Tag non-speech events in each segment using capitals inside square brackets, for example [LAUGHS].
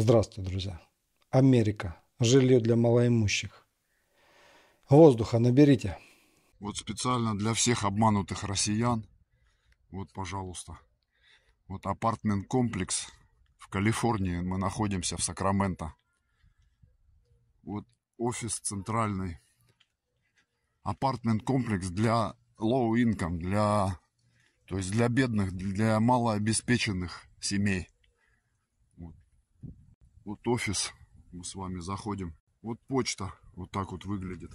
Здравствуй, друзья. Америка. Жилье для малоимущих. Воздуха наберите. Вот специально для всех обманутых россиян. Вот, пожалуйста. Вот апартмент-комплекс в Калифорнии. Мы находимся в Сакраменто. Вот офис центральный. Апартмент-комплекс для low income, для, то есть для бедных, для малообеспеченных семей. Вот офис. Мы с вами заходим. Вот почта. Вот так вот выглядит.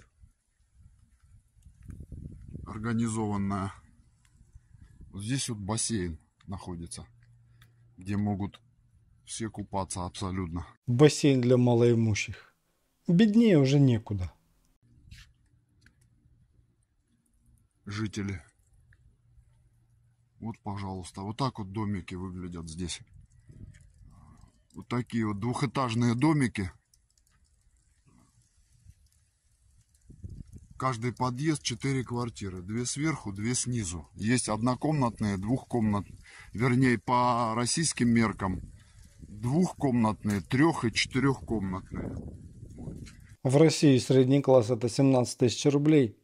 Организованная. Вот здесь вот бассейн находится. Где могут все купаться абсолютно. Бассейн для малоимущих. Беднее уже некуда. Жители. Вот, пожалуйста, вот так вот домики выглядят здесь. Вот такие вот двухэтажные домики. Каждый подъезд 4 квартиры. Две сверху, две снизу. Есть однокомнатные, двухкомнатные. Вернее, по российским меркам двухкомнатные, трех- и четырехкомнатные. В России средний класс это 17 тысяч рублей.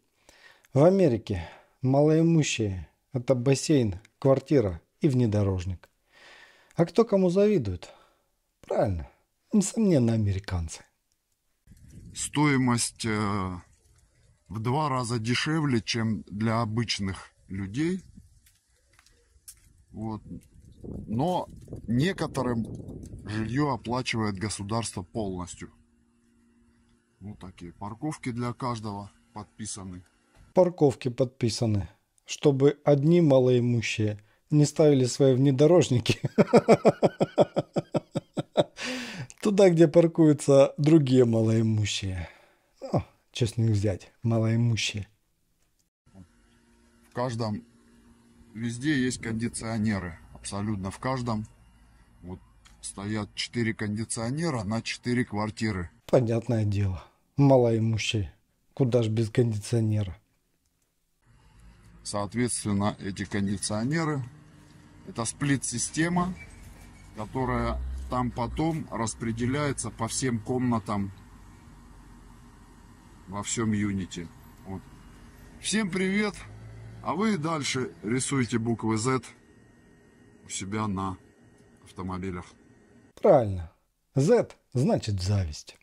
В Америке малоимущие это бассейн, квартира и внедорожник. А кто кому завидует? правильно. Несомненно, американцы. Стоимость э, в два раза дешевле, чем для обычных людей. Вот. Но некоторым жилье оплачивает государство полностью. Вот такие парковки для каждого подписаны. Парковки подписаны, чтобы одни малоимущие не ставили свои внедорожники. [LAUGHS] туда, где паркуются другие малоимущие. Ну, честно взять, малоимущие. В каждом, везде есть кондиционеры, абсолютно в каждом. Вот стоят 4 кондиционера на 4 квартиры. Понятное дело, малоимущие, куда же без кондиционера. Соответственно, эти кондиционеры, это сплит-система, которая там потом распределяется по всем комнатам во всем Unity. Вот. Всем привет! А вы дальше рисуете буквы Z у себя на автомобилях. Правильно. Z значит зависть.